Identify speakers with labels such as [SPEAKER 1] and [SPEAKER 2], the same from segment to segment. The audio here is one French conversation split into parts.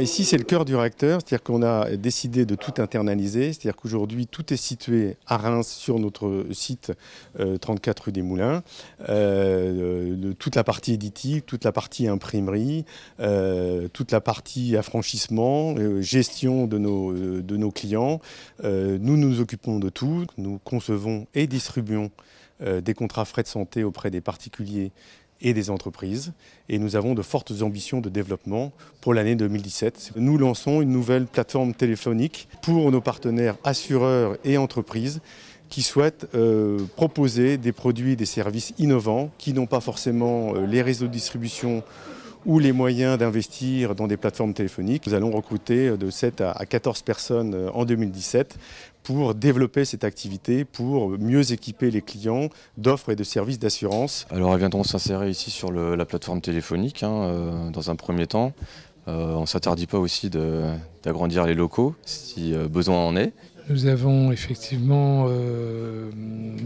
[SPEAKER 1] Ici, c'est le cœur du réacteur, c'est-à-dire qu'on a décidé de tout internaliser, c'est-à-dire qu'aujourd'hui, tout est situé à Reims sur notre site 34 euh, rue des Moulins. Euh, toute la partie éditique, toute la partie imprimerie, euh, toute la partie affranchissement, gestion de nos, de nos clients. nous nous occupons de tout. Nous concevons et distribuons des contrats frais de santé auprès des particuliers et des entreprises. Et nous avons de fortes ambitions de développement pour l'année 2017. Nous lançons une nouvelle plateforme téléphonique pour nos partenaires assureurs et entreprises qui souhaitent euh, proposer des produits et des services innovants qui n'ont pas forcément euh, les réseaux de distribution ou les moyens d'investir dans des plateformes téléphoniques. Nous allons recruter de 7 à 14 personnes euh, en 2017 pour développer cette activité, pour mieux équiper les clients d'offres et de services d'assurance. Alors elles viendront s'insérer ici sur la plateforme téléphonique hein, euh, dans un premier temps. Euh, on ne s'interdit pas aussi d'agrandir les locaux si besoin en est.
[SPEAKER 2] Nous avons effectivement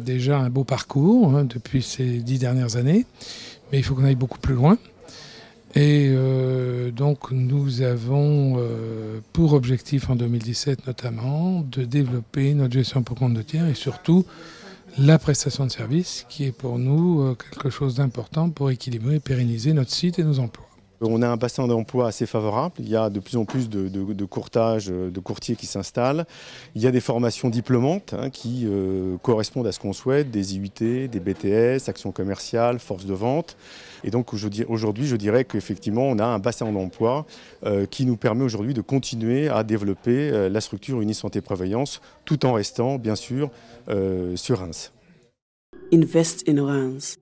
[SPEAKER 2] déjà un beau parcours hein, depuis ces dix dernières années, mais il faut qu'on aille beaucoup plus loin. Et euh, donc nous avons euh, pour objectif en 2017 notamment de développer notre gestion pour compte de tiers et surtout la prestation de services qui est pour nous euh, quelque chose d'important pour équilibrer et pérenniser notre site et nos emplois
[SPEAKER 1] on a un bassin d'emploi assez favorable. Il y a de plus en plus de, courtages, euh, de courtiers qui s'installent. Il y a des formations diplômantes hein, qui euh, correspondent à ce qu'on souhaite, des IUT, des BTS, actions commerciales, force de vente. Et donc aujourd'hui, je dirais qu'effectivement, on a un bassin d'emploi euh, qui nous permet aujourd'hui de continuer à développer la structure Unisanté Prévoyance, tout en
[SPEAKER 2] restant, bien sûr, sur Reims. Invest in Reims.